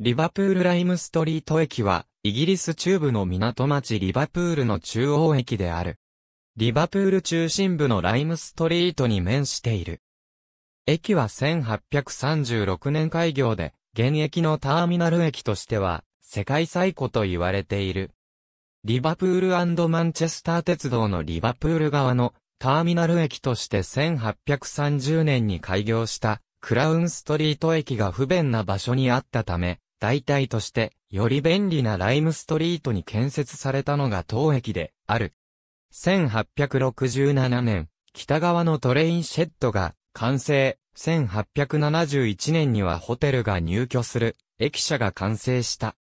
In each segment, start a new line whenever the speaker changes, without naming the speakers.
リバプールライムストリート駅は、イギリス中部の港町リバプールの中央駅である。リバプール中心部のライムストリートに面している。駅は1836年開業で、現役のターミナル駅としては、世界最古と言われている。リバプールマンチェスター鉄道のリバプール側のターミナル駅として1830年に開業したクラウンストリート駅が不便な場所にあったため、代替として、より便利なライムストリートに建設されたのが当駅である。1867年、北側のトレインシェッドが完成。1871年にはホテルが入居する駅舎が完成した。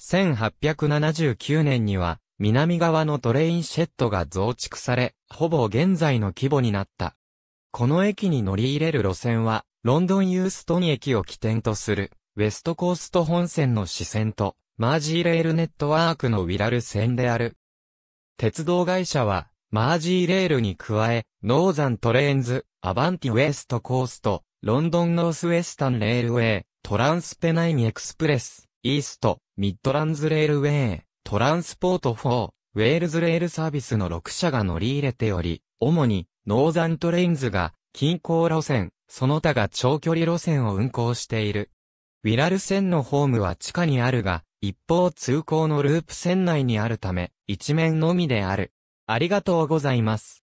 1879年には南側のトレインシェッドが増築され、ほぼ現在の規模になった。この駅に乗り入れる路線は、ロンドンユーストン駅を起点とするウェストコースト本線の支線と、マージーレールネットワークのウィラル線である。鉄道会社は、マージーレールに加え、ノーザントレーンズ、アバンティウェストコースト、ロンドンノースウェスタンレールウェイ、トランスペナインエクスプレス、イースト、ミッドランズレールウェイ、トランスポート4、ウェールズレールサービスの6社が乗り入れており、主に、ノーザントレーンズが、近郊路線、その他が長距離路線を運行している。ウィラル線のホームは地下にあるが、一方通行のループ線内にあるため、一面のみである。ありがとうございます。